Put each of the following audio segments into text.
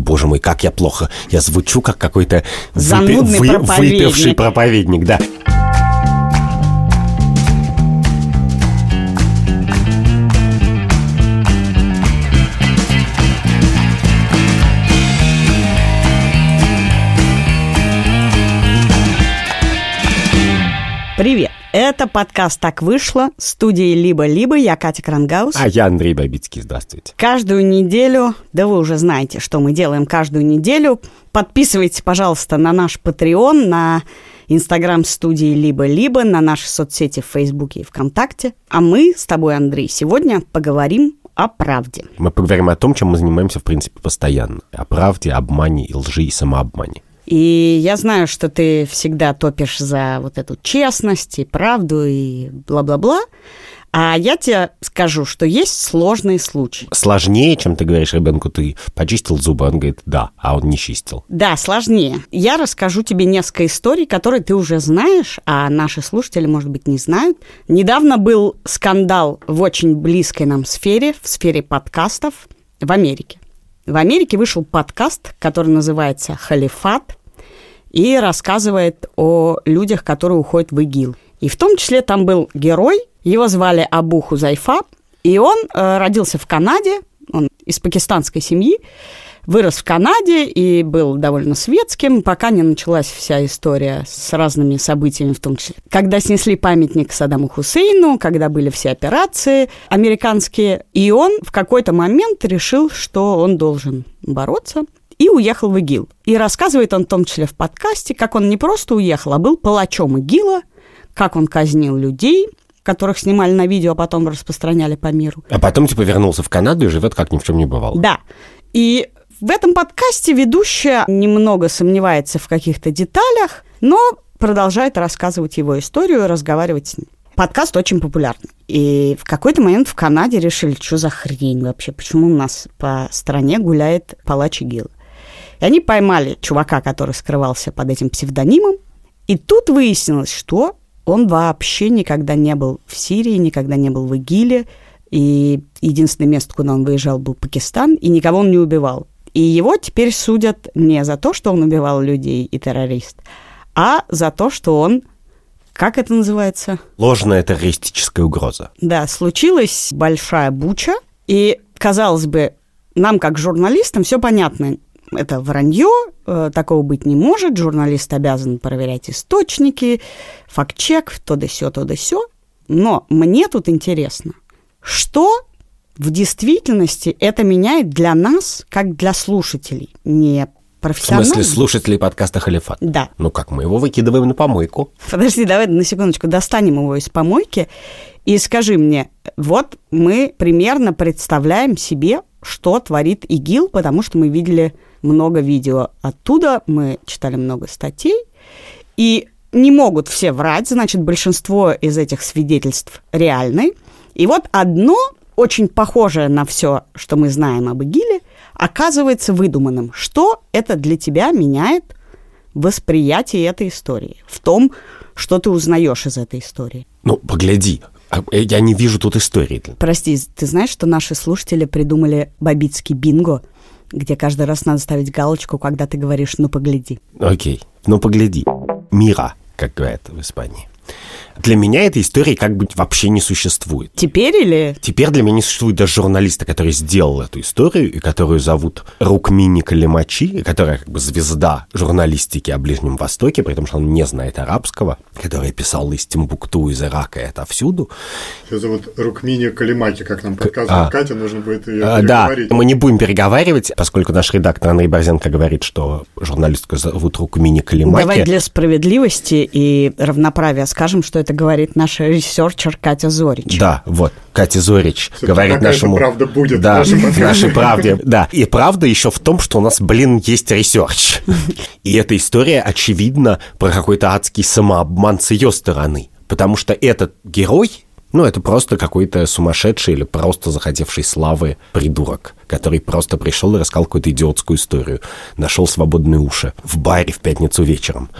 боже мой, как я плохо, я звучу как какой-то выпи- вы- выпивший проповедник, да. Это подкаст «Так вышло» студии «Либо-либо». Я Катя Крангаус. А я Андрей Бабицкий. Здравствуйте. Каждую неделю, да вы уже знаете, что мы делаем каждую неделю. Подписывайтесь, пожалуйста, на наш Patreon, на Инстаграм студии «Либо-либо», на наши соцсети в Фейсбуке и ВКонтакте. А мы с тобой, Андрей, сегодня поговорим о правде. Мы поговорим о том, чем мы занимаемся, в принципе, постоянно. О правде, обмане, лжи и самообмане. И я знаю, что ты всегда топишь за вот эту честность и правду и бла-бла-бла. А я тебе скажу, что есть сложные случаи. Сложнее, чем ты говоришь ребенку, ты почистил зубы, он говорит, да, а он не чистил. Да, сложнее. Я расскажу тебе несколько историй, которые ты уже знаешь, а наши слушатели, может быть, не знают. Недавно был скандал в очень близкой нам сфере, в сфере подкастов в Америке. В Америке вышел подкаст, который называется «Халифат», и рассказывает о людях, которые уходят в ИГИЛ. И в том числе там был герой, его звали Абу Хузайфа, и он э, родился в Канаде, он из пакистанской семьи, вырос в Канаде и был довольно светским, пока не началась вся история с разными событиями в том числе. Когда снесли памятник Саддаму Хусейну, когда были все операции американские, и он в какой-то момент решил, что он должен бороться – и уехал в ИГИЛ. И рассказывает он в том числе в подкасте, как он не просто уехал, а был палачом ИГИЛа, как он казнил людей, которых снимали на видео, а потом распространяли по миру. А потом типа вернулся в Канаду и живет как ни в чем не бывало. Да. И в этом подкасте ведущая немного сомневается в каких-то деталях, но продолжает рассказывать его историю, разговаривать с ним. Подкаст очень популярный. И в какой-то момент в Канаде решили, что за хрень вообще, почему у нас по стране гуляет палач ИГИЛ. И они поймали чувака, который скрывался под этим псевдонимом. И тут выяснилось, что он вообще никогда не был в Сирии, никогда не был в ИГИЛе. И единственное место, куда он выезжал, был Пакистан, и никого он не убивал. И его теперь судят не за то, что он убивал людей и террорист, а за то, что он как это называется? Ложная террористическая угроза. Да, случилась большая буча, и, казалось бы, нам, как журналистам, все понятно это вранье, э, такого быть не может, журналист обязан проверять источники, факт-чек, то да сё, то да сё. Но мне тут интересно, что в действительности это меняет для нас, как для слушателей, не профессионально. В смысле слушателей подкаста «Халифат»? Да. Ну как, мы его выкидываем на помойку. Подожди, давай на секундочку достанем его из помойки и скажи мне, вот мы примерно представляем себе, что творит ИГИЛ, потому что мы видели много видео оттуда, мы читали много статей, и не могут все врать, значит, большинство из этих свидетельств реальны. И вот одно, очень похожее на все, что мы знаем об ИГИЛе, оказывается выдуманным. Что это для тебя меняет восприятие этой истории? В том, что ты узнаешь из этой истории? Ну, погляди, а, э, я не вижу тут истории. Прости, ты знаешь, что наши слушатели придумали бабицкий бинго – где каждый раз надо ставить галочку, когда ты говоришь «ну, погляди». Окей, «ну, погляди». «Мира», как говорят в Испании. Для меня этой истории как бы вообще не существует. Теперь или? Теперь для меня не существует даже журналиста, который сделал эту историю, и которую зовут Рукмини Калимачи, которая как бы звезда журналистики о Ближнем Востоке, при том, что он не знает арабского, который писал из Тимбукту, из Ирака и это всюду. Ее зовут Рукмини Калимаки, как нам подсказывает а, Катя, нужно будет ее а, Да, мы не будем переговаривать, поскольку наш редактор Андрей Борзенко говорит, что журналистку зовут Рукмини Калимаки. Давай для справедливости и равноправия скажем, что это говорит наша ресерчер Катя Зорич. Да, вот, Катя Зорич Все говорит нашему... правда будет да, в нашей правде. Да, и правда еще в том, что у нас, блин, есть ресерч. И эта история, очевидно, про какой-то адский самообман с ее стороны. Потому что этот герой, ну, это просто какой-то сумасшедший или просто захотевший славы придурок, который просто пришел и рассказал какую-то идиотскую историю. Нашел свободные уши в баре в пятницу вечером.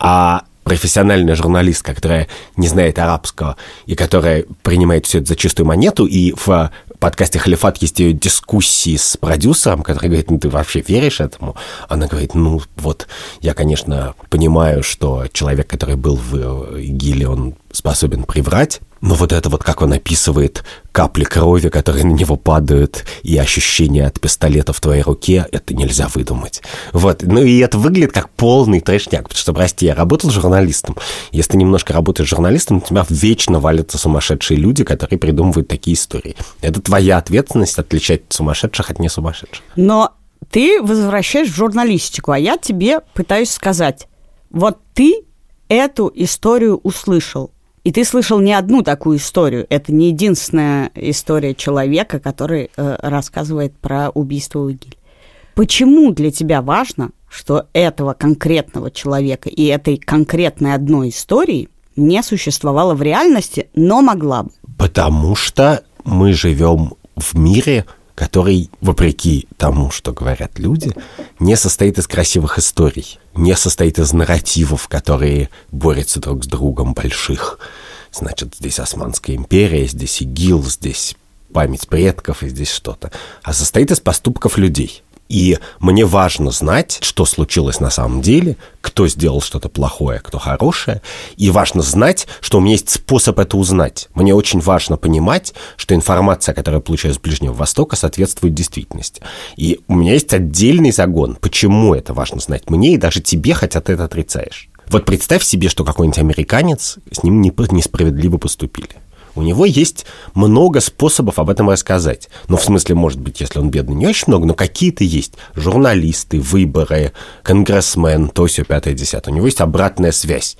А профессиональная журналистка, которая не знает арабского и которая принимает все это за чистую монету, и в а, подкасте «Халифат» есть ее дискуссии с продюсером, который говорит, ну ты вообще веришь этому? Она говорит, ну вот, я, конечно, понимаю, что человек, который был в э, ИГИЛе, он способен приврать, но вот это вот, как он описывает капли крови, которые на него падают, и ощущение от пистолета в твоей руке, это нельзя выдумать. Вот, ну и это выглядит как полный трешняк, потому что, прости, я работал журналистом. Если ты немножко работаешь журналистом, у тебя вечно валятся сумасшедшие люди, которые придумывают такие истории. Это твоя ответственность отличать сумасшедших от не сумасшедших. Но ты возвращаешь в журналистику, а я тебе пытаюсь сказать, вот ты эту историю услышал, и ты слышал не одну такую историю. Это не единственная история человека, который э, рассказывает про убийство Уигиль. Почему для тебя важно, что этого конкретного человека и этой конкретной одной истории не существовало в реальности, но могла бы? Потому что мы живем в мире, который, вопреки тому, что говорят люди, не состоит из красивых историй, не состоит из нарративов, которые борются друг с другом больших. Значит, здесь Османская империя, здесь ИГИЛ, здесь память предков и здесь что-то. А состоит из поступков людей. И мне важно знать, что случилось на самом деле, кто сделал что-то плохое, кто хорошее. И важно знать, что у меня есть способ это узнать. Мне очень важно понимать, что информация, которую я получаю с Ближнего Востока, соответствует действительности. И у меня есть отдельный загон, почему это важно знать мне, и даже тебе, хотя ты это отрицаешь. Вот представь себе, что какой-нибудь американец, с ним несправедливо поступили. У него есть много способов об этом рассказать. Ну, в смысле, может быть, если он бедный, не очень много, но какие-то есть. Журналисты, выборы, конгрессмен, то все пятое, десятое. У него есть обратная связь.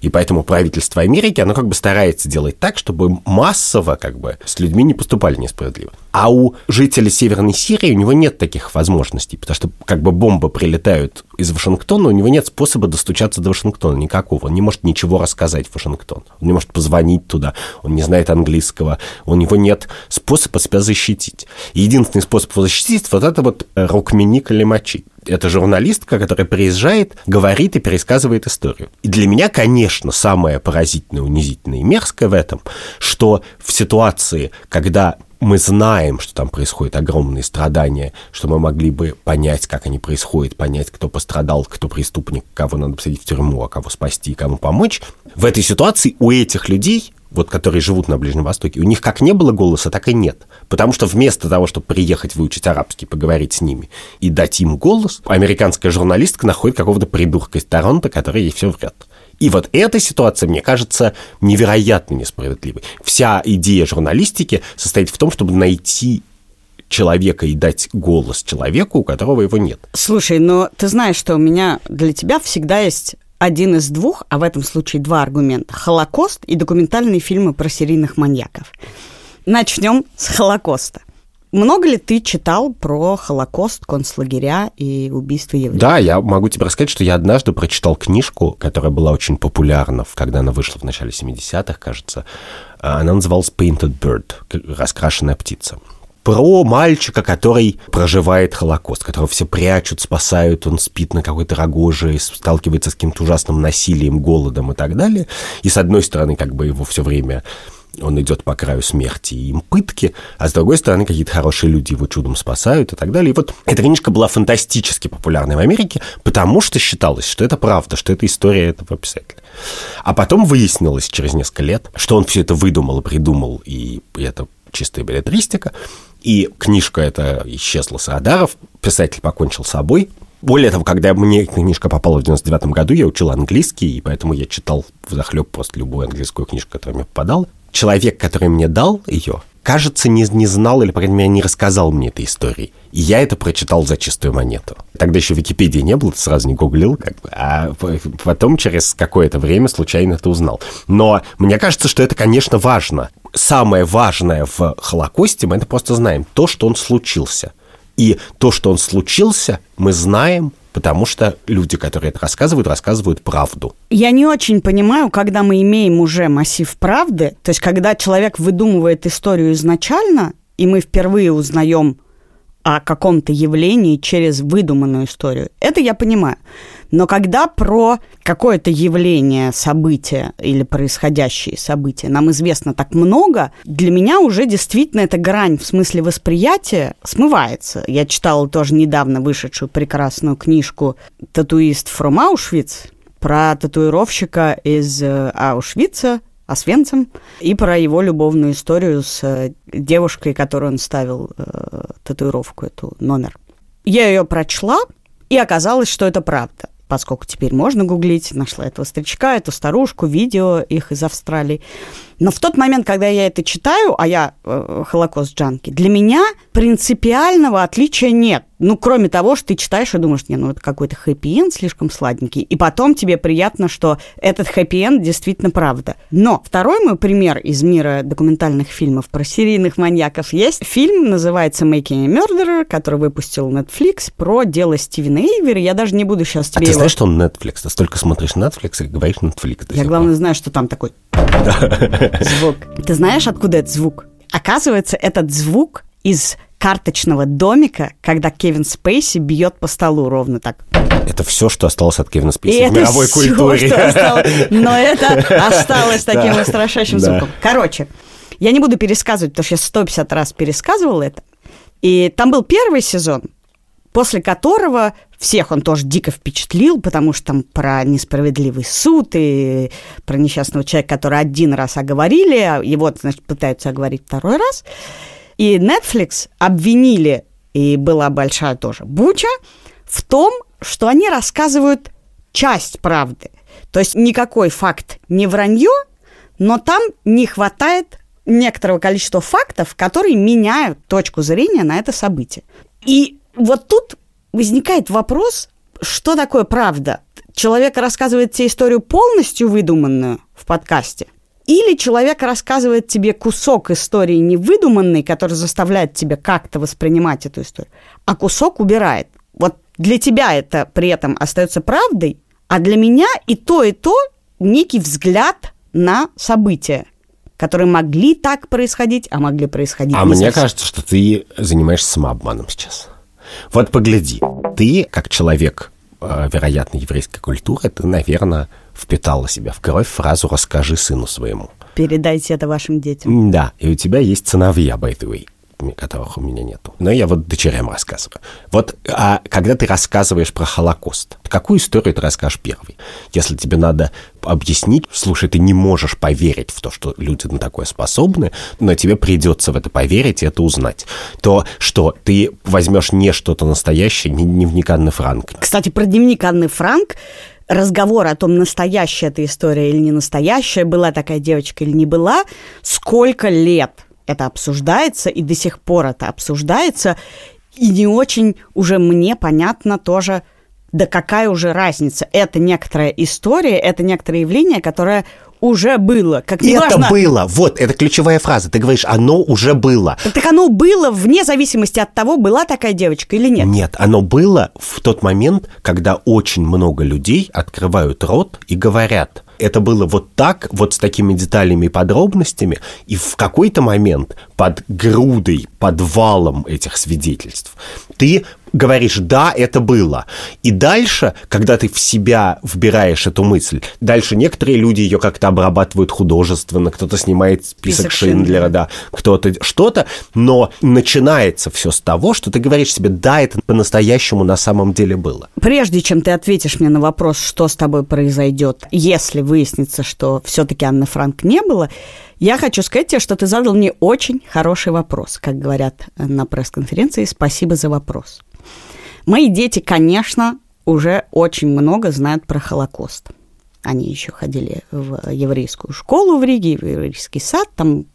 И поэтому правительство Америки, оно как бы старается делать так, чтобы массово как бы с людьми не поступали несправедливо. А у жителей Северной Сирии у него нет таких возможностей, потому что как бы бомбы прилетают из Вашингтона, у него нет способа достучаться до Вашингтона никакого. Он не может ничего рассказать в Вашингтон. Он не может позвонить туда. Он не знает, знает английского, у него нет способа себя защитить. Единственный способ его защитить – вот это вот э, рукменик или мочи. Это журналистка, которая приезжает, говорит и пересказывает историю. И для меня, конечно, самое поразительное, унизительное и мерзкое в этом, что в ситуации, когда мы знаем, что там происходят огромные страдания, что мы могли бы понять, как они происходят, понять, кто пострадал, кто преступник, кого надо посадить в тюрьму, а кого спасти, кому помочь. В этой ситуации у этих людей вот, которые живут на Ближнем Востоке, у них как не было голоса, так и нет. Потому что вместо того, чтобы приехать выучить арабский, поговорить с ними и дать им голос, американская журналистка находит какого-то придурка из Торонто, который ей все врет. И вот эта ситуация, мне кажется, невероятно несправедливой. Вся идея журналистики состоит в том, чтобы найти человека и дать голос человеку, у которого его нет. Слушай, но ты знаешь, что у меня для тебя всегда есть один из двух, а в этом случае два аргумента, Холокост и документальные фильмы про серийных маньяков. Начнем с Холокоста. Много ли ты читал про Холокост, концлагеря и убийство евреев? Да, я могу тебе рассказать, что я однажды прочитал книжку, которая была очень популярна, когда она вышла в начале 70-х, кажется. А, она называлась «Painted Bird» — «Раскрашенная птица» про мальчика, который проживает Холокост, которого все прячут, спасают, он спит на какой-то рогоже, сталкивается с каким-то ужасным насилием, голодом и так далее. И с одной стороны, как бы его все время он идет по краю смерти и им пытки, а с другой стороны, какие-то хорошие люди его чудом спасают и так далее. И вот эта книжка была фантастически популярной в Америке, потому что считалось, что это правда, что это история этого писателя. А потом выяснилось через несколько лет, что он все это выдумал, придумал, и это чистая билетристика. И книжка эта исчезла с Адаров, писатель покончил с собой. Более того, когда мне книжка попала в 99 году, я учил английский, и поэтому я читал в захлеб просто любую английскую книжку, которая мне попадала. Человек, который мне дал ее, кажется, не, не знал или, по крайней мере, не рассказал мне этой истории. И я это прочитал за чистую монету. Тогда еще Википедии не было, ты сразу не гуглил, как бы, а потом через какое-то время случайно это узнал. Но мне кажется, что это, конечно, важно самое важное в Холокосте, мы это просто знаем, то, что он случился. И то, что он случился, мы знаем, потому что люди, которые это рассказывают, рассказывают правду. Я не очень понимаю, когда мы имеем уже массив правды, то есть когда человек выдумывает историю изначально, и мы впервые узнаем о каком-то явлении через выдуманную историю. Это я понимаю. Но когда про какое-то явление, событие или происходящее событие нам известно так много, для меня уже действительно эта грань в смысле восприятия смывается. Я читала тоже недавно вышедшую прекрасную книжку «Татуист from Auschwitz», про татуировщика из э, Аушвица, Освенцем, и про его любовную историю с э, девушкой, которой он ставил э, татуировку, эту номер. Я ее прочла, и оказалось, что это правда поскольку теперь можно гуглить, нашла этого старичка, эту старушку, видео их из Австралии. Но в тот момент, когда я это читаю, а я э, э, Холокост Джанки, для меня принципиального отличия нет. Ну, кроме того, что ты читаешь и думаешь, не, ну это какой-то хэппи-энд слишком сладенький. И потом тебе приятно, что этот хэппи-энд действительно правда. Но второй мой пример из мира документальных фильмов про серийных маньяков есть. Фильм называется «Making a Murderer», который выпустил Netflix про дело Стивена Эйвера. Я даже не буду сейчас а тебе А ты его... знаешь, что он Netflix? Ты столько смотришь Netflix и говоришь Netflix. Я, главное, знаю, что там такой... звук. Ты знаешь, откуда этот звук? Оказывается, этот звук из карточного домика, когда Кевин Спейси бьет по столу ровно так. Это все, что осталось от Кевина Спейси и в это мировой все, Что осталось, но это осталось таким устрашающим звуком. Короче, я не буду пересказывать, потому что я 150 раз пересказывала это. И там был первый сезон, после которого всех он тоже дико впечатлил, потому что там про несправедливый суд и про несчастного человека, который один раз оговорили, а его, значит, пытаются оговорить второй раз. И Netflix обвинили, и была большая тоже буча, в том, что они рассказывают часть правды. То есть никакой факт не вранье, но там не хватает некоторого количества фактов, которые меняют точку зрения на это событие. И вот тут возникает вопрос, что такое правда? Человек рассказывает тебе историю полностью выдуманную в подкасте, или человек рассказывает тебе кусок истории невыдуманный, который заставляет тебя как-то воспринимать эту историю, а кусок убирает. Вот для тебя это при этом остается правдой, а для меня и то, и то некий взгляд на события, которые могли так происходить, а могли происходить. А мне совсем. кажется, что ты занимаешься самообманом сейчас. Вот погляди, ты, как человек, э, вероятно, еврейской культуры, ты, наверное, впитала себя в кровь фразу «расскажи сыну своему». Передайте это вашим детям. Да, и у тебя есть сыновья, by the way которых у меня нету. Но я вот дочерям рассказываю. Вот а когда ты рассказываешь про Холокост, какую историю ты расскажешь первой? Если тебе надо объяснить, слушай, ты не можешь поверить в то, что люди на такое способны, но тебе придется в это поверить и это узнать. То, что ты возьмешь не что-то настоящее, не дневник Анны Франк. Кстати, про дневник Анны Франк разговор о том, настоящая эта история или не настоящая, была такая девочка или не была, сколько лет – это обсуждается, и до сих пор это обсуждается, и не очень уже мне понятно тоже, да какая уже разница. Это некоторая история, это некоторое явление, которое уже было. Как это важно... было. Вот, это ключевая фраза. Ты говоришь, оно уже было. Так, так оно было вне зависимости от того, была такая девочка или нет. Нет, оно было в тот момент, когда очень много людей открывают рот и говорят – это было вот так, вот с такими деталями и подробностями, и в какой-то момент под грудой, под валом этих свидетельств ты говоришь «да, это было». И дальше, когда ты в себя вбираешь эту мысль, дальше некоторые люди ее как-то обрабатывают художественно, кто-то снимает список, список Шиндлера, да, кто-то что-то, но начинается все с того, что ты говоришь себе, да, это по-настоящему на самом деле было. Прежде чем ты ответишь мне на вопрос, что с тобой произойдет, если выяснится, что все-таки Анны Франк не было, я хочу сказать тебе, что ты задал мне очень хороший вопрос, как говорят э, на пресс-конференции. Спасибо за вопрос. Мои дети, конечно, уже очень много знают про Холокост. Они еще ходили в еврейскую школу в Риге, в еврейский сад, там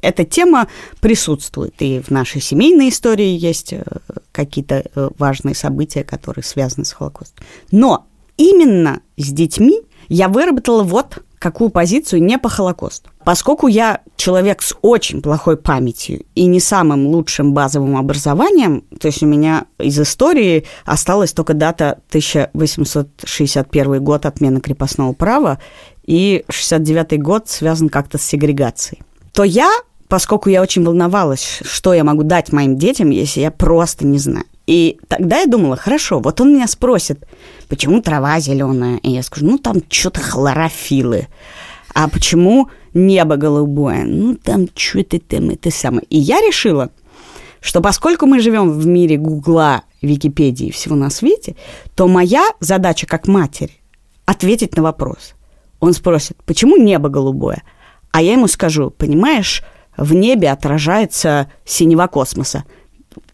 эта тема присутствует. И в нашей семейной истории есть э, какие-то э, важные события, которые связаны с Холокостом. Но именно с детьми я выработала вот какую позицию не по Холокосту. Поскольку я человек с очень плохой памятью и не самым лучшим базовым образованием, то есть у меня из истории осталась только дата 1861 год отмены крепостного права и 69 год связан как-то с сегрегацией, то я поскольку я очень волновалась, что я могу дать моим детям, если я просто не знаю. И тогда я думала, хорошо, вот он меня спросит, почему трава зеленая? И я скажу, ну там что-то хлорофилы. А почему небо голубое? Ну там что-то там это самое. И я решила, что поскольку мы живем в мире Гугла, Википедии и всего на свете, то моя задача как матери ответить на вопрос. Он спросит, почему небо голубое? А я ему скажу, понимаешь, в небе отражается синего космоса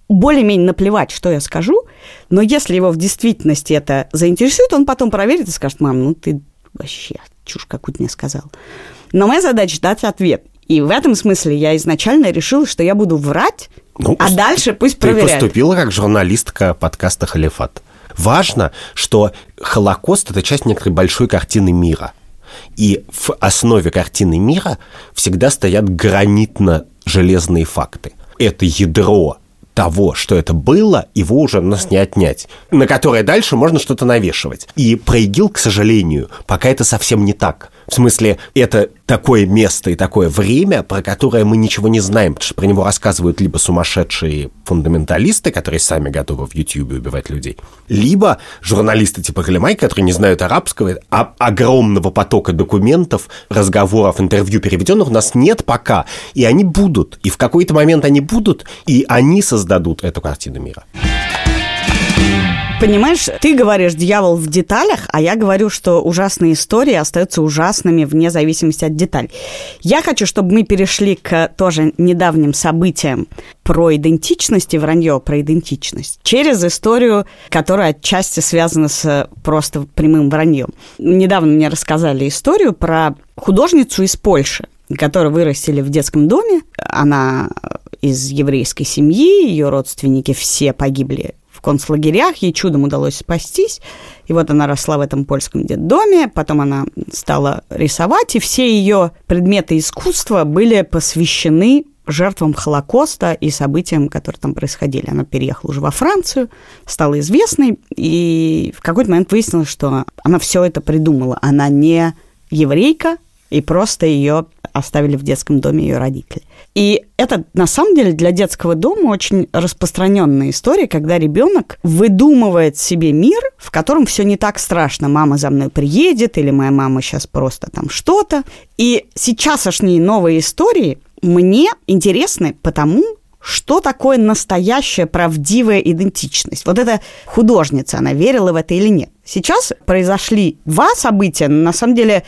более-менее наплевать, что я скажу, но если его в действительности это заинтересует, он потом проверит и скажет, мам, ну ты вообще чушь какую-то мне сказал. Но моя задача дать ответ. И в этом смысле я изначально решила, что я буду врать, ну, а дальше пусть проверяют. Ты поступила как журналистка подкаста «Халифат». Важно, что Холокост – это часть некой большой картины мира. И в основе картины мира всегда стоят гранитно-железные факты. Это ядро того, что это было, его уже у нас не отнять, на которое дальше можно что-то навешивать. И про ИГИЛ, к сожалению, пока это совсем не так. В смысле, это такое место и такое время, про которое мы ничего не знаем, потому что про него рассказывают либо сумасшедшие фундаменталисты, которые сами готовы в Ютьюбе убивать людей, либо журналисты типа Галимай, которые не знают арабского, а огромного потока документов, разговоров, интервью переведенных у нас нет пока, и они будут, и в какой-то момент они будут, и они создадут эту картину мира. thank you Понимаешь, ты говоришь «дьявол в деталях», а я говорю, что ужасные истории остаются ужасными вне зависимости от деталей. Я хочу, чтобы мы перешли к тоже недавним событиям про идентичность и вранье про идентичность через историю, которая отчасти связана с э, просто прямым враньем. Недавно мне рассказали историю про художницу из Польши, которую вырастили в детском доме. Она э, из еврейской семьи, ее родственники все погибли в концлагерях, ей чудом удалось спастись. И вот она росла в этом польском детдоме, потом она стала рисовать, и все ее предметы искусства были посвящены жертвам Холокоста и событиям, которые там происходили. Она переехала уже во Францию, стала известной, и в какой-то момент выяснилось, что она все это придумала. Она не еврейка, и просто ее оставили в детском доме ее родители. И это на самом деле для детского дома очень распространенная история, когда ребенок выдумывает себе мир, в котором все не так страшно. Мама за мной приедет, или моя мама сейчас просто там что-то. И сейчас сейчасшние новые истории мне интересны, потому что такое настоящая правдивая идентичность. Вот эта художница, она верила в это или нет. Сейчас произошли два события, но на самом деле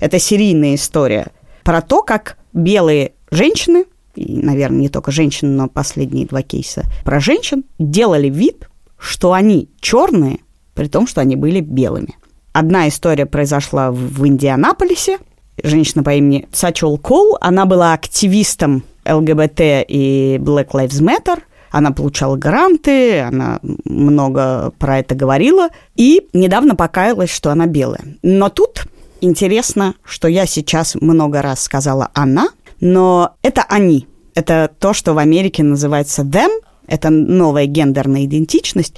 это серийная история про то, как белые женщины, и, наверное, не только женщины, но последние два кейса про женщин, делали вид, что они черные, при том, что они были белыми. Одна история произошла в Индианаполисе. Женщина по имени Сачол Кол, она была активистом ЛГБТ и Black Lives Matter – она получала гранты, она много про это говорила и недавно покаялась, что она белая. Но тут интересно, что я сейчас много раз сказала «она», но это «они». Это то, что в Америке называется «them», это новая гендерная идентичность.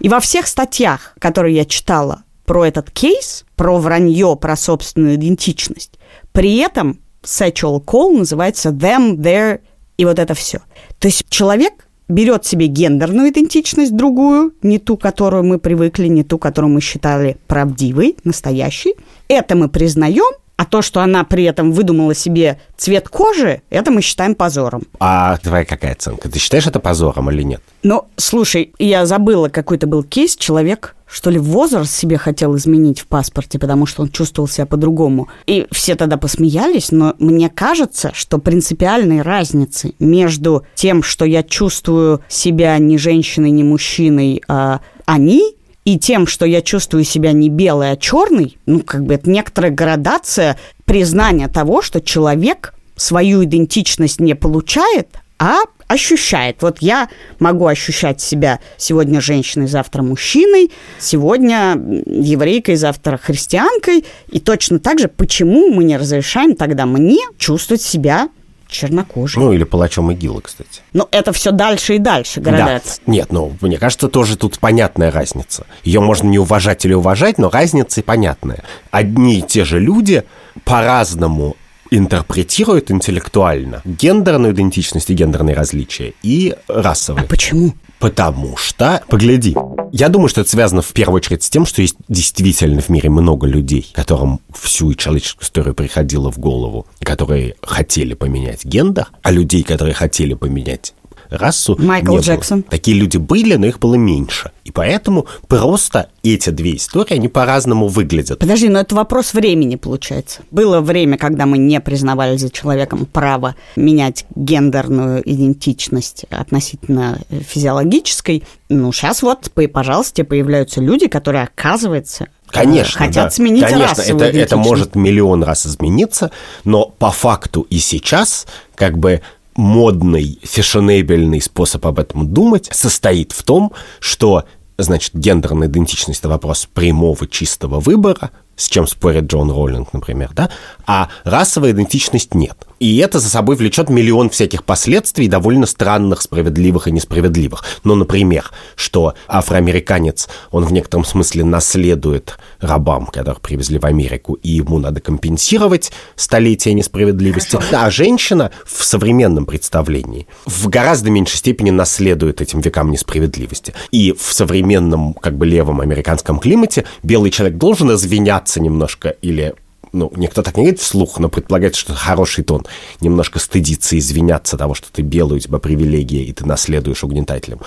И во всех статьях, которые я читала про этот кейс, про вранье, про собственную идентичность, при этом sexual call называется them, their и вот это все. То есть человек берет себе гендерную идентичность другую, не ту, которую мы привыкли, не ту, которую мы считали правдивой, настоящей. Это мы признаем, а то, что она при этом выдумала себе цвет кожи, это мы считаем позором. А твоя какая оценка? Ты считаешь это позором или нет? Ну, слушай, я забыла, какой-то был кейс, человек что ли, возраст себе хотел изменить в паспорте, потому что он чувствовал себя по-другому. И все тогда посмеялись, но мне кажется, что принципиальной разницы между тем, что я чувствую себя не женщиной, не мужчиной, а они, и тем, что я чувствую себя не белой, а черной, ну, как бы это некоторая градация признания того, что человек свою идентичность не получает, а ощущает. Вот я могу ощущать себя сегодня женщиной, завтра мужчиной, сегодня еврейкой, завтра христианкой. И точно так же, почему мы не разрешаем тогда мне чувствовать себя чернокожим? Ну, или палачом ИГИЛа, кстати. Ну, это все дальше и дальше градация. Да. Нет, ну, мне кажется, тоже тут понятная разница. Ее можно не уважать или уважать, но разница и понятная. Одни и те же люди по-разному Интерпретируют интеллектуально гендерную идентичность и гендерные различия и расовые. А почему? Потому что, погляди, я думаю, что это связано в первую очередь с тем, что есть действительно в мире много людей, которым всю человеческую историю приходило в голову, которые хотели поменять гендер, а людей, которые хотели поменять расу Майкл не Джексон. Было. Такие люди были, но их было меньше. И поэтому просто эти две истории, они по-разному выглядят. Подожди, но это вопрос времени, получается. Было время, когда мы не признавали за человеком право менять гендерную идентичность относительно э, физиологической. Ну, сейчас вот, пожалуйста, появляются люди, которые, оказывается, э, Конечно, хотят да. сменить Конечно, это, это может миллион раз измениться, но по факту и сейчас как бы модный, фешенебельный способ об этом думать состоит в том, что значит, гендерная идентичность — это вопрос прямого чистого выбора, с чем спорит Джон Роллинг, например, да, а расовая идентичность нет — и это за собой влечет миллион всяких последствий, довольно странных, справедливых и несправедливых. Ну, например, что афроамериканец, он в некотором смысле наследует рабам, которых привезли в Америку, и ему надо компенсировать столетия несправедливости. Хорошо. А женщина в современном представлении в гораздо меньшей степени наследует этим векам несправедливости. И в современном, как бы левом американском климате белый человек должен извиняться немножко или ну, никто так не говорит вслух, но предполагается, что хороший тон. Немножко стыдиться, извиняться того, что ты белый, у тебя привилегия, и ты наследуешь угнетателем.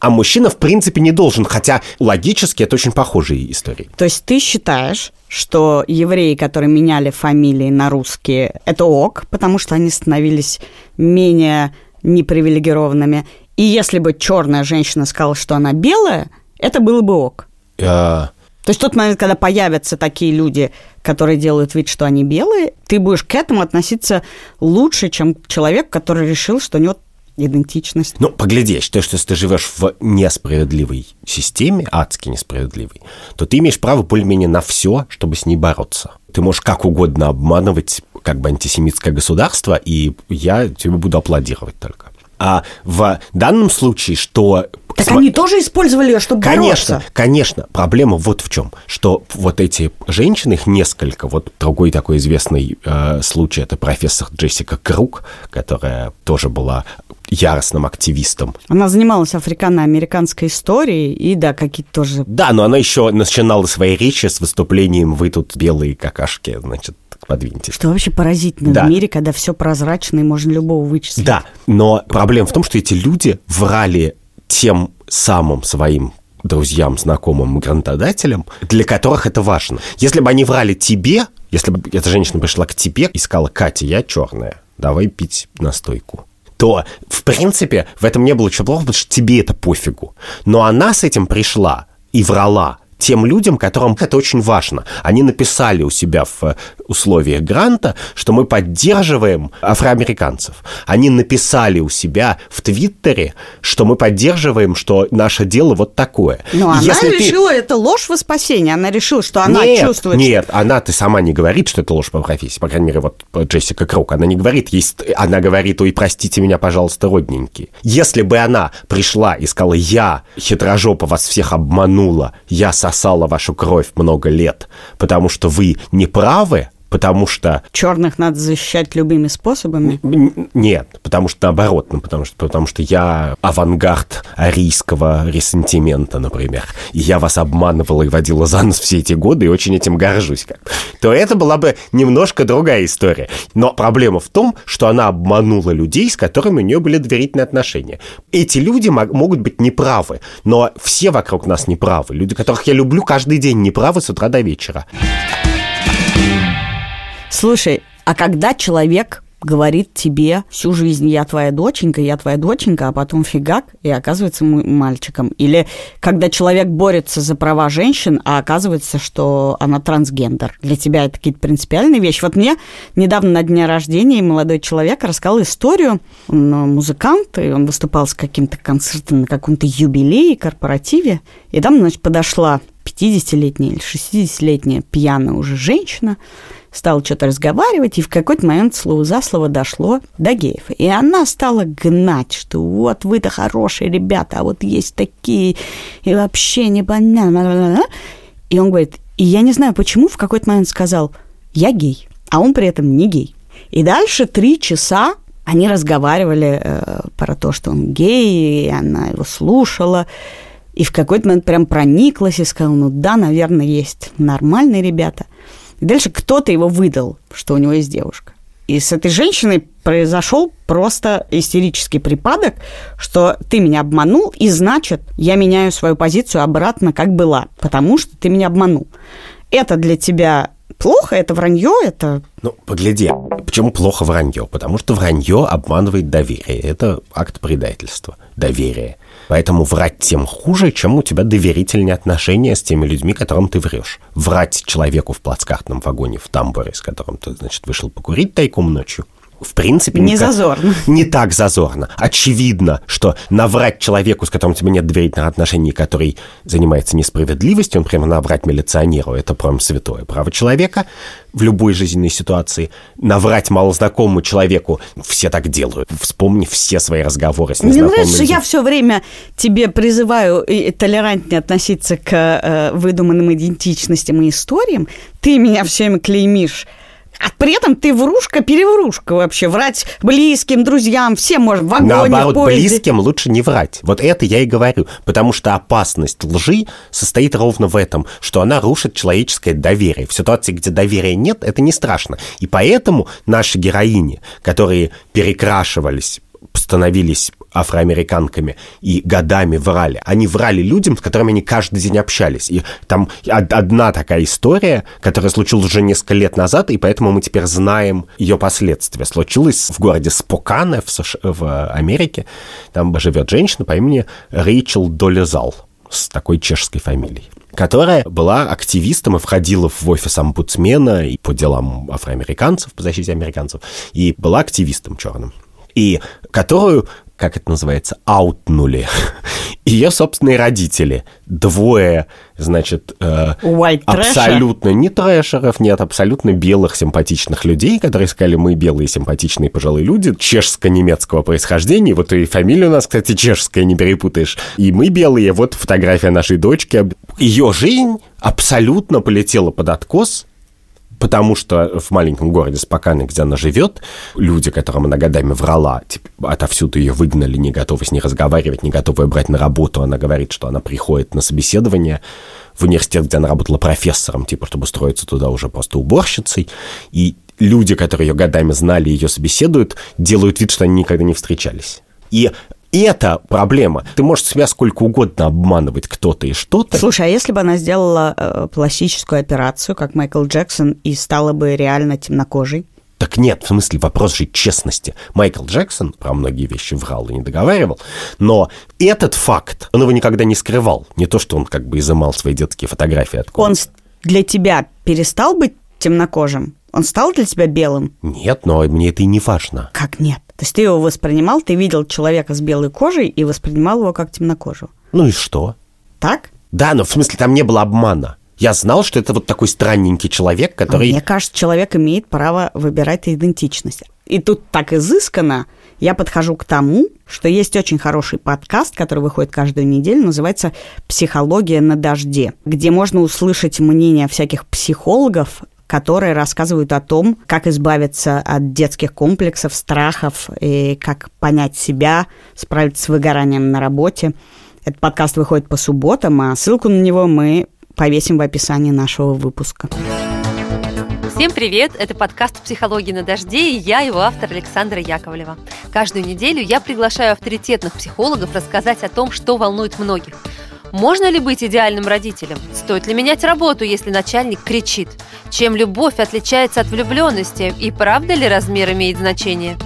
А мужчина, в принципе, не должен, хотя логически это очень похожие истории. То есть ты считаешь, что евреи, которые меняли фамилии на русские, это ок, потому что они становились менее непривилегированными. И если бы черная женщина сказала, что она белая, это было бы ок. А, то есть тот момент, когда появятся такие люди, которые делают вид, что они белые, ты будешь к этому относиться лучше, чем человек, который решил, что у него идентичность. Ну, погляди, я считаю, что если ты живешь в несправедливой системе, адски несправедливой, то ты имеешь право более-менее на все, чтобы с ней бороться. Ты можешь как угодно обманывать как бы антисемитское государство, и я тебе буду аплодировать только. А в данном случае, что так Сма... они тоже использовали ее, чтобы конечно, бороться? Конечно, конечно. проблема вот в чем, что вот эти женщины, их несколько, вот другой такой известный э, случай, это профессор Джессика Круг, которая тоже была яростным активистом. Она занималась африкано-американской историей и, да, какие-то тоже... Да, но она еще начинала свои речи с выступлением «Вы тут белые какашки, значит, подвиньте. Что вообще поразительно да. в мире, когда все прозрачно и можно любого вычислить. Да, но проблема в том, что эти люди врали тем самым своим друзьям, знакомым, грантодателям, для которых это важно. Если бы они врали тебе, если бы эта женщина пришла к тебе и сказала, Катя, я черная, давай пить настойку то, в принципе, в этом не было чего плохого, потому что тебе это пофигу. Но она с этим пришла и врала, тем людям, которым это очень важно. Они написали у себя в э, условиях гранта, что мы поддерживаем афроамериканцев. Они написали у себя в Твиттере, что мы поддерживаем, что наше дело вот такое. Но И она если решила, ты... это ложь во спасение. Она решила, что она нет, чувствует... Нет, она, ты сама не говорит, что это ложь по профессии. По крайней мере, вот э, Джессика Круг, она не говорит, есть... она говорит, ой, простите меня, пожалуйста, родненький". Если бы она пришла и сказала, я хитрожопа вас всех обманула, я сама сосала вашу кровь много лет, потому что вы не правы, потому что... Черных надо защищать любыми способами? Нет, потому что наоборот, ну, потому, что, потому что я авангард арийского ресентимента, например, и я вас обманывала и водила за нос все эти годы, и очень этим горжусь, как то это была бы немножко другая история. Но проблема в том, что она обманула людей, с которыми у нее были доверительные отношения. Эти люди могут быть неправы, но все вокруг нас неправы. Люди, которых я люблю, каждый день неправы с утра до вечера. Thank Слушай, а когда человек говорит тебе всю жизнь «я твоя доченька, я твоя доченька», а потом фигак, и оказывается мальчиком. Или когда человек борется за права женщин, а оказывается, что она трансгендер. Для тебя это какие-то принципиальные вещи. Вот мне недавно на дне рождения молодой человек рассказал историю. Он э, музыкант, и он выступал с каким-то концертом на каком-то юбилее, корпоративе. И там, значит, подошла 50-летняя или 60-летняя пьяная уже женщина – стала что-то разговаривать, и в какой-то момент слово за слово дошло до Геева. И она стала гнать, что вот вы-то хорошие ребята, а вот есть такие, и вообще не понятно. И он говорит, и я не знаю почему, в какой-то момент сказал, я гей, а он при этом не гей. И дальше три часа они разговаривали э, про то, что он гей, и она его слушала. И в какой-то момент прям прониклась и сказала, ну да, наверное, есть нормальные ребята – и дальше кто-то его выдал, что у него есть девушка. И с этой женщиной произошел просто истерический припадок, что ты меня обманул, и значит, я меняю свою позицию обратно, как была, потому что ты меня обманул. Это для тебя плохо, это вранье, это... Ну, погляди, почему плохо вранье? Потому что вранье обманывает доверие. Это акт предательства. Доверие. Поэтому врать тем хуже, чем у тебя доверительные отношения с теми людьми, которым ты врешь. Врать человеку в плацкартном вагоне в тамбуре, с которым ты, значит, вышел покурить тайком ночью, в принципе... Не никак, зазорно. Не так зазорно. Очевидно, что наврать человеку, с которым у тебя нет доверительных отношений, который занимается несправедливостью, он прямо наврать милиционеру, это прям святое право человека в любой жизненной ситуации. Наврать малознакомому человеку, все так делают. Вспомни все свои разговоры с незнакомыми. Мне нравится, что я все время тебе призываю толерантнее относиться к э, выдуманным идентичностям и историям. Ты меня все время клеймишь а при этом ты врушка-переврушка вообще. Врать близким, друзьям, всем можно. В вагоне, Наоборот, в поезде. близким лучше не врать. Вот это я и говорю. Потому что опасность лжи состоит ровно в этом, что она рушит человеческое доверие. В ситуации, где доверия нет, это не страшно. И поэтому наши героини, которые перекрашивались, становились афроамериканками и годами врали. Они врали людям, с которыми они каждый день общались. И там одна такая история, которая случилась уже несколько лет назад, и поэтому мы теперь знаем ее последствия. Случилось в городе Спокане в, США, в Америке. Там живет женщина по имени Рейчел Долезал с такой чешской фамилией которая была активистом и входила в офис омбудсмена и по делам афроамериканцев, по защите американцев, и была активистом черным и которую как это называется, аутнули. Ее собственные родители. Двое, значит, э, абсолютно не трэшеров, нет, абсолютно белых симпатичных людей, которые сказали, мы белые симпатичные пожилые люди, чешско-немецкого происхождения, вот и фамилия у нас, кстати, чешская, не перепутаешь, и мы белые, вот фотография нашей дочки. Ее жизнь абсолютно полетела под откос, потому что в маленьком городе Спокане, где она живет, люди, которым она годами врала, типа, отовсюду ее выгнали, не готовы с ней разговаривать, не готовы ее брать на работу, она говорит, что она приходит на собеседование в университет, где она работала профессором, типа, чтобы устроиться туда уже просто уборщицей, и люди, которые ее годами знали, ее собеседуют, делают вид, что они никогда не встречались. И это проблема. Ты можешь себя сколько угодно обманывать кто-то и что-то. Слушай, а если бы она сделала э, пластическую операцию, как Майкл Джексон, и стала бы реально темнокожей? Так нет, в смысле, вопрос же честности. Майкл Джексон про многие вещи врал и не договаривал, но этот факт, он его никогда не скрывал. Не то, что он как бы изымал свои детские фотографии откуда Он для тебя перестал быть темнокожим? Он стал для тебя белым? Нет, но мне это и не важно. Как нет? То есть ты его воспринимал, ты видел человека с белой кожей и воспринимал его как темнокожего. Ну и что? Так? Да, но в смысле там не было обмана. Я знал, что это вот такой странненький человек, а который... А мне кажется, человек имеет право выбирать идентичность. И тут так изысканно я подхожу к тому, что есть очень хороший подкаст, который выходит каждую неделю, называется «Психология на дожде», где можно услышать мнение всяких психологов которые рассказывают о том, как избавиться от детских комплексов, страхов, и как понять себя, справиться с выгоранием на работе. Этот подкаст выходит по субботам, а ссылку на него мы повесим в описании нашего выпуска. Всем привет! Это подкаст «Психология на дожде» и я, его автор Александра Яковлева. Каждую неделю я приглашаю авторитетных психологов рассказать о том, что волнует многих – можно ли быть идеальным родителем? Стоит ли менять работу, если начальник кричит? Чем любовь отличается от влюбленности? И правда ли размер имеет значение?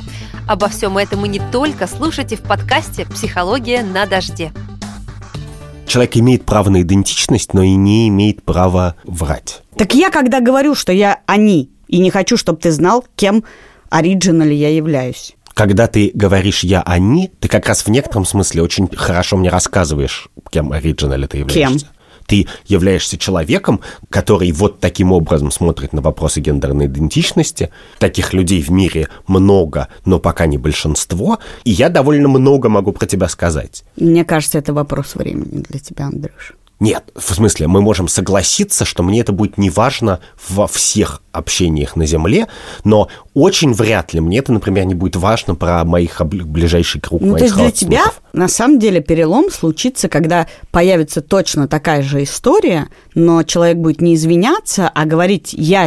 Обо всем этом и не только слушайте в подкасте «Психология на дожде». Человек имеет право на идентичность, но и не имеет права врать. Так я, когда говорю, что я «они», и не хочу, чтобы ты знал, кем оригинально я являюсь когда ты говоришь «я они», ты как раз в некотором смысле очень хорошо мне рассказываешь, кем оригинально ты являешься. Кем? ты являешься человеком, который вот таким образом смотрит на вопросы гендерной идентичности. Таких людей в мире много, но пока не большинство. И я довольно много могу про тебя сказать. Мне кажется, это вопрос времени для тебя, Андрюш. Нет, в смысле, мы можем согласиться, что мне это будет неважно во всех общениях на Земле, но очень вряд ли мне это, например, не будет важно про моих ближайший круг ну, моих то есть для тебя на самом деле перелом случится, когда появится точно такая же история, но человек будет не извиняться, а говорить «я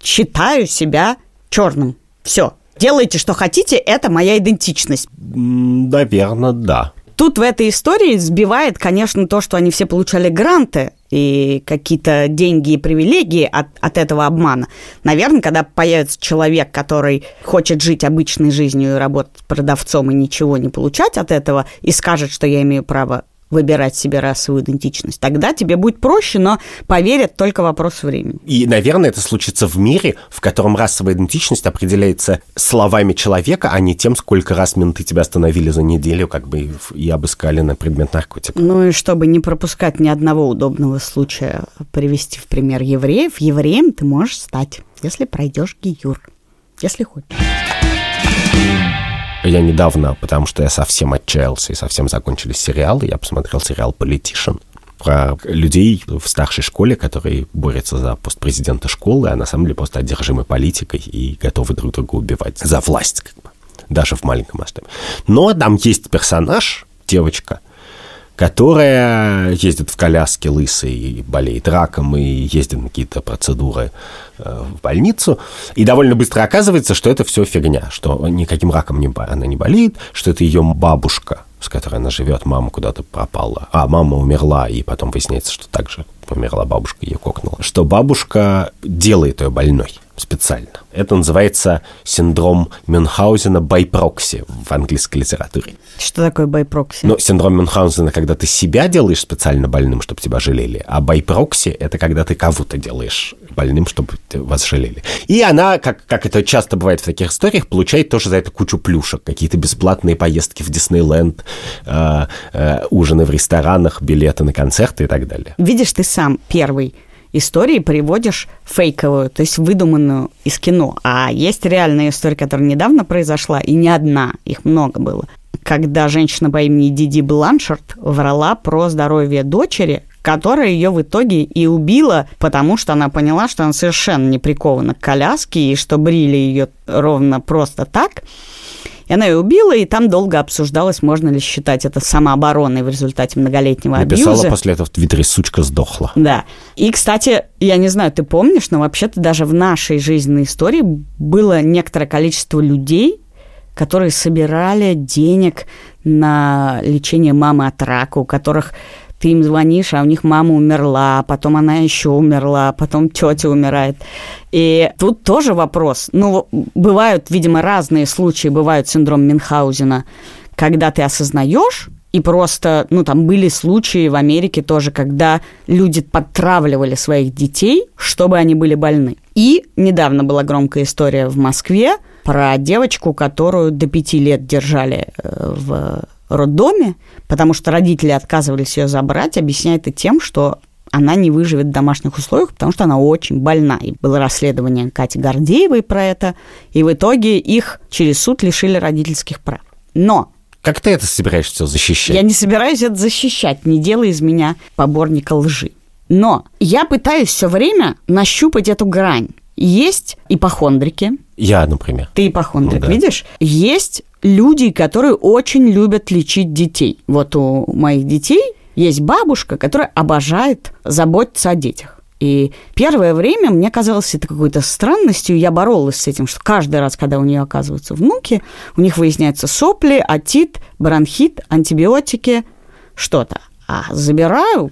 считаю себя черным». Все, делайте, что хотите, это моя идентичность. Наверное, да. Тут в этой истории сбивает, конечно, то, что они все получали гранты и какие-то деньги и привилегии от, от этого обмана. Наверное, когда появится человек, который хочет жить обычной жизнью и работать продавцом и ничего не получать от этого, и скажет, что я имею право выбирать себе расовую идентичность. Тогда тебе будет проще, но поверят только вопрос времени. И, наверное, это случится в мире, в котором расовая идентичность определяется словами человека, а не тем, сколько раз менты тебя остановили за неделю, как бы и обыскали на предмет наркотиков. Ну и чтобы не пропускать ни одного удобного случая привести в пример евреев, евреем ты можешь стать, если пройдешь гиюр, если хочешь. Я недавно, потому что я совсем отчаялся и совсем закончились сериалы, я посмотрел сериал «Политишин» про людей в старшей школе, которые борются за пост президента школы, а на самом деле просто одержимы политикой и готовы друг друга убивать за власть, как бы, даже в маленьком масштабе. Но там есть персонаж, девочка, которая ездит в коляске лысый и болеет раком, и ездит на какие-то процедуры э, в больницу. И довольно быстро оказывается, что это все фигня, что никаким раком не, она не болеет, что это ее бабушка, с которой она живет, мама куда-то пропала. А, мама умерла, и потом выясняется, что так же померла бабушка, ее кокнула, что бабушка делает ее больной специально. Это называется синдром Мюнхгаузена байпрокси в английской литературе. Что такое байпрокси? Ну, синдром Мюнхгаузена, когда ты себя делаешь специально больным, чтобы тебя жалели, а байпрокси — это когда ты кого-то делаешь больным, чтобы вас жалели. И она, как, как это часто бывает в таких историях, получает тоже за это кучу плюшек. Какие-то бесплатные поездки в Диснейленд, э, э, ужины в ресторанах, билеты на концерты и так далее. Видишь, ты сам сам первый истории приводишь фейковую, то есть выдуманную из кино. А есть реальная история, которая недавно произошла, и не одна, их много было. Когда женщина по имени Диди Бланшард врала про здоровье дочери, которая ее в итоге и убила, потому что она поняла, что она совершенно не прикована к коляске, и что брили ее ровно просто так. И она ее убила, и там долго обсуждалось, можно ли считать это самообороной в результате многолетнего Написала абьюза. после этого в Твиттере «сучка сдохла». Да. И, кстати, я не знаю, ты помнишь, но вообще-то даже в нашей жизненной истории было некоторое количество людей, которые собирали денег на лечение мамы от рака, у которых ты им звонишь, а у них мама умерла, потом она еще умерла, потом тетя умирает. И тут тоже вопрос. Ну, бывают, видимо, разные случаи, бывают синдром Мюнхгаузена, когда ты осознаешь, и просто, ну, там были случаи в Америке тоже, когда люди подтравливали своих детей, чтобы они были больны. И недавно была громкая история в Москве про девочку, которую до пяти лет держали э, в роддоме, потому что родители отказывались ее забрать, объясняет это тем, что она не выживет в домашних условиях, потому что она очень больна. И было расследование Кати Гордеевой про это, и в итоге их через суд лишили родительских прав. Но как ты это собираешься защищать? Я не собираюсь это защищать, не делай из меня поборника лжи. Но я пытаюсь все время нащупать эту грань. Есть ипохондрики. Я, например. Ты ипохондрик, ну, да. видишь? Есть люди, которые очень любят лечить детей. Вот у моих детей есть бабушка, которая обожает заботиться о детях. И первое время мне казалось это какой-то странностью. Я боролась с этим, что каждый раз, когда у нее оказываются внуки, у них выясняются сопли, отит, бронхит, антибиотики, что-то. А забираю,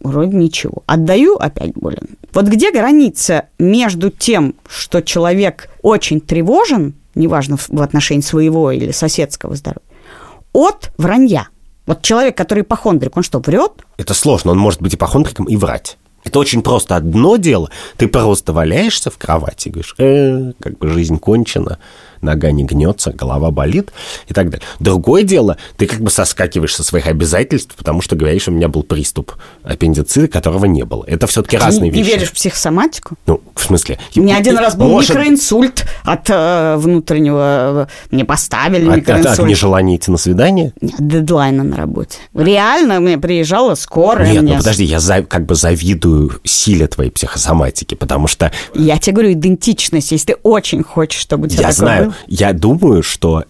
вроде ничего. Отдаю, опять болен. Вот где граница между тем, что человек очень тревожен, неважно в отношении своего или соседского здоровья, от вранья. Вот человек, который ипохондрик, он что, врет? Это сложно, он может быть ипохондриком и врать. Это очень просто одно дело. Ты просто валяешься в кровати и говоришь, э, как бы жизнь кончена нога не гнется, голова болит и так далее. Другое дело, ты как бы соскакиваешь со своих обязательств, потому что говоришь, у меня был приступ аппендицита, которого не было. Это все-таки а разные не, вещи. Ты веришь в психосоматику? Ну, в смысле? Мне один раз был может... микроинсульт от э, внутреннего... Э, мне поставили от, микроинсульт. От, от нежелания идти на свидание? Нет, Дедлайна на работе. Реально, мне приезжала скорая. Нет, мне... ну подожди, я за, как бы завидую силе твоей психосоматики, потому что... Я тебе говорю, идентичность. Если ты очень хочешь, чтобы у тебя я такое знаю, я думаю, что,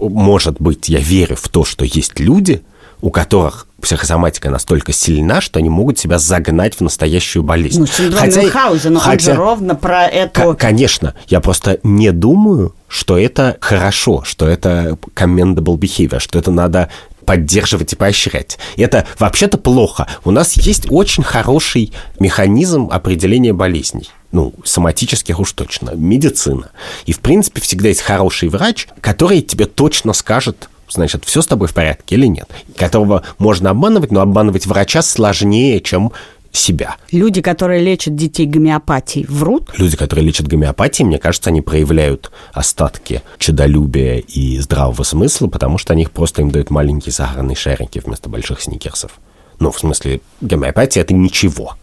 может быть, я верю в то, что есть люди, у которых психосоматика настолько сильна, что они могут себя загнать в настоящую болезнь. Ну, синдром хотя, Мюнхгаузена, хотя, он ровно про это... конечно, я просто не думаю, что это хорошо, что это commendable behavior, что это надо поддерживать и поощрять. Это вообще-то плохо. У нас есть очень хороший механизм определения болезней. Ну, соматических уж точно. Медицина. И, в принципе, всегда есть хороший врач, который тебе точно скажет, значит, все с тобой в порядке или нет. Которого можно обманывать, но обманывать врача сложнее, чем себя. Люди, которые лечат детей гомеопатией, врут? Люди, которые лечат гомеопатией, мне кажется, они проявляют остатки чудолюбия и здравого смысла, потому что они их просто им дают маленькие сахарные шарики вместо больших сникерсов. Ну, в смысле, гомеопатия – это ничего.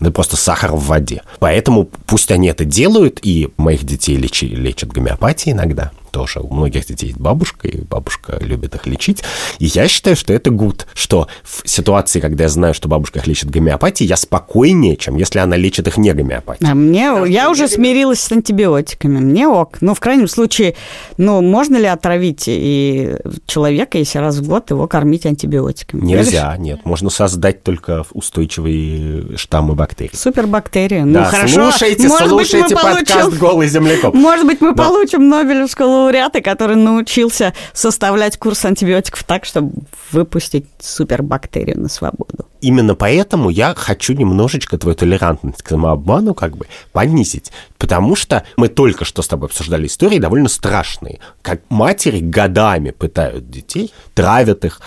Это просто сахар в воде. Поэтому пусть они это делают, и моих детей лечи, лечат гомеопатией иногда потому у многих детей есть бабушка, и бабушка любит их лечить. И я считаю, что это гуд, что в ситуации, когда я знаю, что бабушка их лечит гомеопатией, я спокойнее, чем если она лечит их не гомеопатией. А мне, потому я уже гомеопатия. смирилась с антибиотиками, мне ок. но ну, в крайнем случае, ну, можно ли отравить и человека, если раз в год его кормить антибиотиками? Нельзя, Веришь? нет. Можно создать только устойчивые штаммы бактерий. Супербактерии. Ну, да, хорошо. Слушайте, Может слушайте быть, мы подкаст получим... «Голый земляков». Может быть, мы да. получим Нобелевскую лауреата, который научился составлять курс антибиотиков так, чтобы выпустить супербактерию на свободу. Именно поэтому я хочу немножечко твою толерантность к самообману как бы понизить. Потому что мы только что с тобой обсуждали истории довольно страшные. Как матери годами пытают детей, травят их.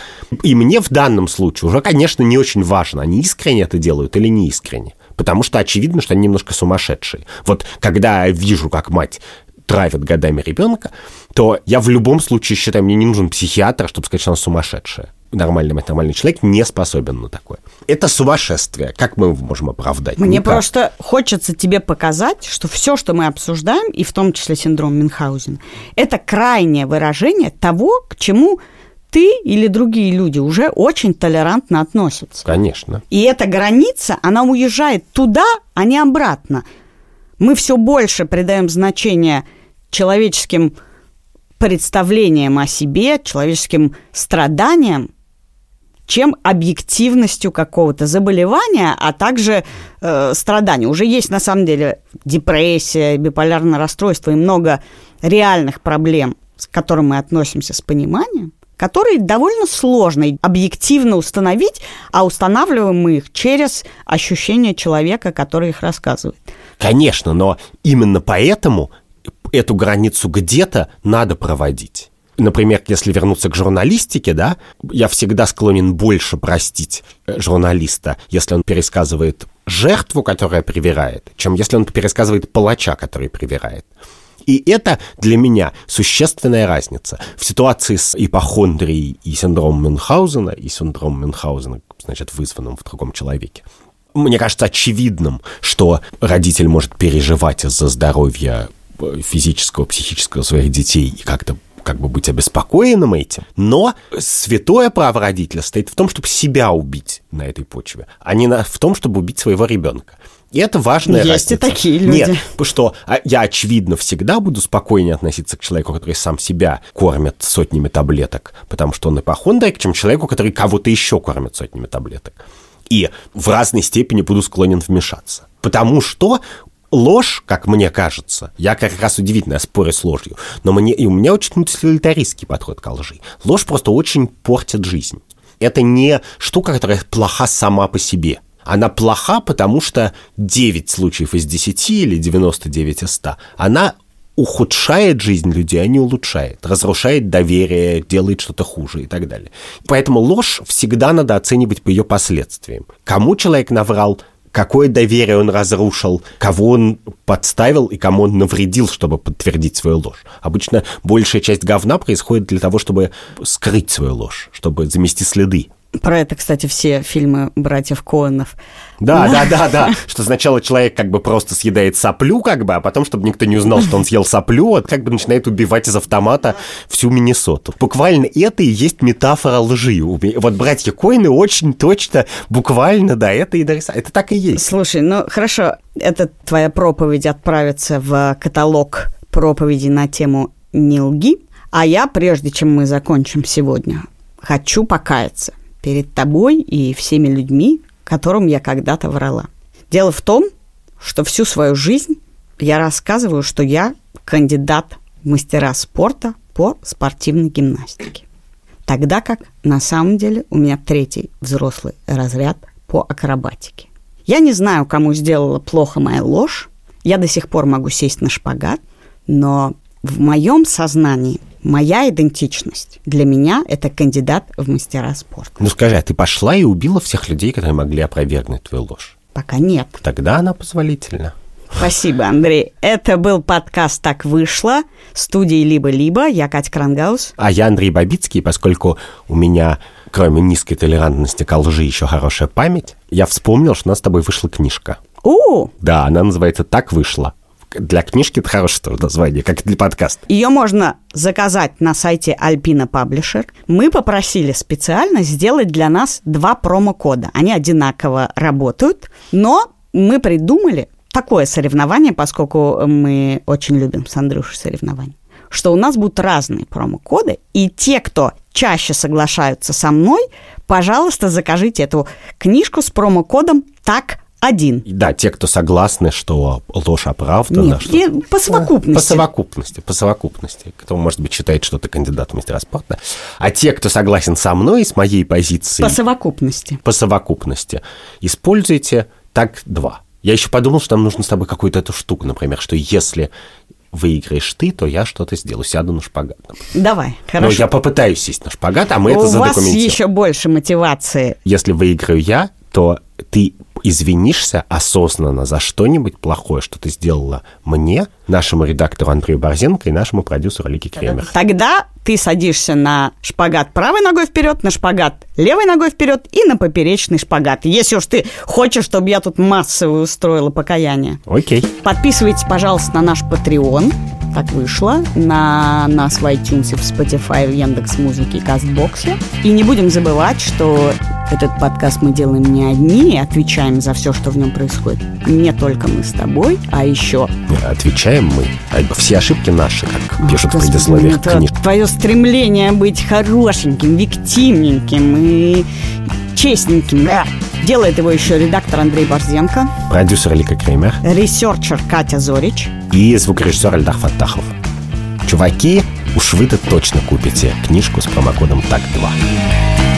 И мне в данном случае уже, конечно, не очень важно, они искренне это делают или не искренне потому что очевидно, что они немножко сумасшедшие. Вот когда я вижу, как мать травят годами ребенка, то я в любом случае считаю, мне не нужен психиатр, чтобы сказать, что она сумасшедшая. Нормальный мать, нормальный человек не способен на такое. Это сумасшествие. Как мы его можем оправдать? Мне Никак. просто хочется тебе показать, что все, что мы обсуждаем, и в том числе синдром Мюнхгаузена, это крайнее выражение того, к чему ты или другие люди уже очень толерантно относятся. Конечно. И эта граница, она уезжает туда, а не обратно. Мы все больше придаем значение человеческим представлением о себе, человеческим страданием, чем объективностью какого-то заболевания, а также э, страдания. Уже есть на самом деле депрессия, биполярное расстройство и много реальных проблем, с которыми мы относимся с пониманием, которые довольно сложно объективно установить, а устанавливаем мы их через ощущение человека, который их рассказывает. Конечно, но именно поэтому эту границу где-то надо проводить например, если вернуться к журналистике, да, я всегда склонен больше простить э, журналиста, если он пересказывает жертву, которая привирает, чем если он пересказывает палача, который привирает. И это для меня существенная разница. В ситуации с ипохондрией и синдромом Мюнхгаузена, и синдромом Мюнхгаузена, значит, вызванным в другом человеке, мне кажется очевидным, что родитель может переживать из-за здоровья Э, физического, психического своих детей и как-то как бы быть обеспокоенным этим. Но святое право родителя стоит в том, чтобы себя убить на этой почве, а не на, в том, чтобы убить своего ребенка. И это важная Есть разница. и такие люди. Нет, потому что а, я, очевидно, всегда буду спокойнее относиться к человеку, который сам себя кормит сотнями таблеток, потому что он ипохондрик, чем человеку, который кого-то еще кормит сотнями таблеток. И в разной степени буду склонен вмешаться. Потому что ложь, как мне кажется, я как раз удивительно спорю с ложью, но мне, и у меня очень утилитаристский подход к лжи. Ложь просто очень портит жизнь. Это не штука, которая плоха сама по себе. Она плоха, потому что 9 случаев из 10 или 99 из 100, она ухудшает жизнь людей, а не улучшает, разрушает доверие, делает что-то хуже и так далее. Поэтому ложь всегда надо оценивать по ее последствиям. Кому человек наврал, какое доверие он разрушил, кого он подставил и кому он навредил, чтобы подтвердить свою ложь. Обычно большая часть говна происходит для того, чтобы скрыть свою ложь, чтобы замести следы. Про это, кстати, все фильмы братьев Коэнов. Да, ну. да, да, да. Что сначала человек как бы просто съедает соплю, как бы, а потом, чтобы никто не узнал, что он съел соплю, он как бы начинает убивать из автомата всю Миннесоту. Буквально это и есть метафора лжи. Вот братья Коины очень точно, буквально, да, это и нарисовали. Это так и есть. Слушай, ну хорошо, это твоя проповедь отправится в каталог проповеди на тему «Не лги», а я, прежде чем мы закончим сегодня, хочу покаяться перед тобой и всеми людьми, которым я когда-то врала. Дело в том, что всю свою жизнь я рассказываю, что я кандидат в мастера спорта по спортивной гимнастике. Тогда как на самом деле у меня третий взрослый разряд по акробатике. Я не знаю, кому сделала плохо моя ложь. Я до сих пор могу сесть на шпагат, но в моем сознании Моя идентичность для меня – это кандидат в мастера спорта. Ну скажи, а ты пошла и убила всех людей, которые могли опровергнуть твою ложь? Пока нет. Тогда она позволительна. Спасибо, Андрей. Это был подкаст «Так вышло» студии «Либо-либо». Я Катя Крангаус. А я Андрей Бабицкий, поскольку у меня, кроме низкой толерантности к лжи, еще хорошая память, я вспомнил, что у нас с тобой вышла книжка. У! Да, она называется «Так вышло». Для книжки это хорошее тоже название, как и для подкаста. Ее можно заказать на сайте Alpina Publisher. Мы попросили специально сделать для нас два промокода. Они одинаково работают, но мы придумали такое соревнование, поскольку мы очень любим с Андрюшей соревнования что у нас будут разные промокоды, и те, кто чаще соглашаются со мной, пожалуйста, закажите эту книжку с промокодом «Так один. Да, те, кто согласны, что ложь оправдана. Нет, что... по совокупности. По совокупности, по совокупности. Кто, может быть, считает, что ты кандидат в мастера спорта. А те, кто согласен со мной, с моей позицией... По совокупности. По совокупности. Используйте так два. Я еще подумал, что нам нужно с тобой какую-то эту штуку, например, что если выиграешь ты, то я что-то сделаю, сяду на шпагат. Давай, ну, хорошо. Но я попытаюсь сесть на шпагат, а мы У это задокументируем. У вас еще больше мотивации. Если выиграю я, то ты извинишься осознанно за что-нибудь плохое, что ты сделала мне, нашему редактору Андрею Борзенко и нашему продюсеру Лике Кремер. Тогда ты садишься на шпагат правой ногой вперед, на шпагат левой ногой вперед и на поперечный шпагат. Если уж ты хочешь, чтобы я тут массово устроила покаяние. Окей. Подписывайтесь, пожалуйста, на наш Patreon. Так вышло. На нас в iTunes, в Spotify, в Яндекс.Музыке и Кастбоксе. И не будем забывать, что этот подкаст мы делаем не одни и отвечаем за все, что в нем происходит. Не только мы с тобой, а еще... Отвечаем мы. А, все ошибки наши, как пишут в предисловиях ну, книг. Твое стремление быть хорошеньким, виктимненьким и честненьким. Да. Э, делает его еще редактор Андрей Борзенко. Продюсер Лика Кремер. Ресерчер Катя Зорич. И звукорежиссер Эльдар Фаттахов. Чуваки, уж вы-то точно купите книжку с промокодом ТАК-2.